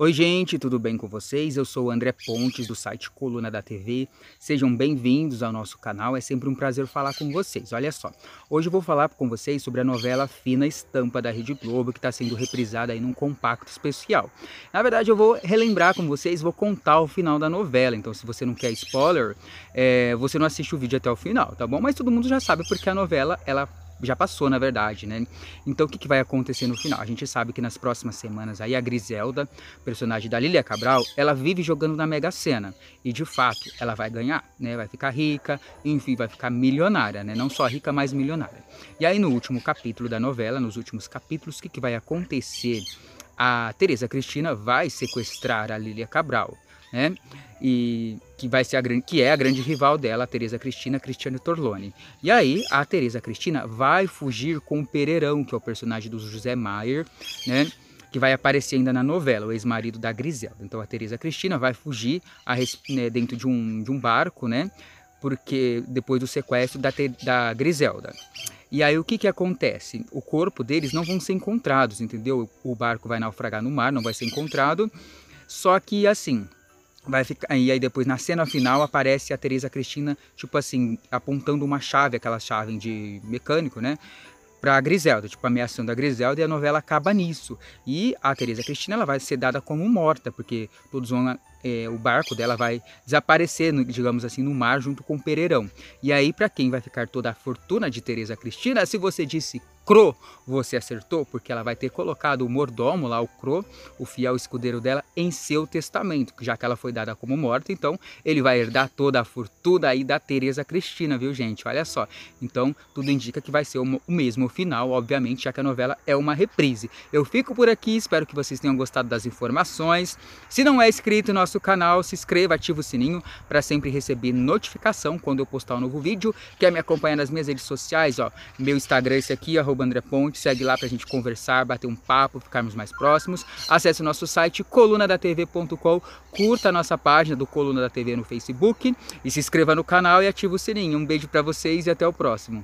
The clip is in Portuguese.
Oi, gente, tudo bem com vocês? Eu sou o André Pontes, do site Coluna da TV. Sejam bem-vindos ao nosso canal, é sempre um prazer falar com vocês. Olha só, hoje eu vou falar com vocês sobre a novela Fina Estampa da Rede Globo, que está sendo reprisada aí num compacto especial. Na verdade, eu vou relembrar com vocês, vou contar o final da novela, então se você não quer spoiler, é, você não assiste o vídeo até o final, tá bom? Mas todo mundo já sabe porque a novela, ela já passou na verdade, né? Então o que, que vai acontecer no final? A gente sabe que nas próximas semanas aí a Griselda, personagem da Lilia Cabral, ela vive jogando na Mega Sena e de fato ela vai ganhar, né? Vai ficar rica, enfim, vai ficar milionária, né? Não só rica, mas milionária. E aí no último capítulo da novela, nos últimos capítulos, o que, que vai acontecer? A Teresa Cristina vai sequestrar a Lilia Cabral, né? E que vai ser a grande, que é a grande rival dela, a Teresa Cristina Cristiano Torlone. E aí a Teresa Cristina vai fugir com o Pereirão, que é o personagem do José Maier, né? Que vai aparecer ainda na novela, o ex-marido da Griselda. Então a Teresa Cristina vai fugir a, né, dentro de um, de um barco, né? Porque depois do sequestro da, da Griselda. E aí o que, que acontece? O corpo deles não vão ser encontrados, entendeu? O barco vai naufragar no mar, não vai ser encontrado. Só que assim, vai ficar e aí depois na cena final aparece a Teresa Cristina tipo assim apontando uma chave aquela chave de mecânico né para a Griselda tipo ameaçando a Griselda e a novela acaba nisso e a Teresa Cristina ela vai ser dada como morta porque todos vão é, o barco dela vai desaparecer, digamos assim, no mar junto com o Pereirão. E aí, para quem vai ficar toda a fortuna de Teresa Cristina, se você disse Cro, você acertou, porque ela vai ter colocado o mordomo lá, o Cro, o fiel escudeiro dela, em seu testamento, já que ela foi dada como morta, então ele vai herdar toda a fortuna aí da Teresa Cristina, viu gente? Olha só. Então, tudo indica que vai ser o mesmo final, obviamente, já que a novela é uma reprise. Eu fico por aqui, espero que vocês tenham gostado das informações. Se não é inscrito, nós nosso canal, se inscreva, ative o sininho para sempre receber notificação quando eu postar um novo vídeo. Quer me acompanhar nas minhas redes sociais? Ó, meu Instagram é esse aqui, arroba André Ponte. Segue lá para a gente conversar, bater um papo, ficarmos mais próximos. Acesse o nosso site colunadaTV.com, curta a nossa página do Coluna da TV no Facebook e se inscreva no canal e ative o sininho. Um beijo para vocês e até o próximo.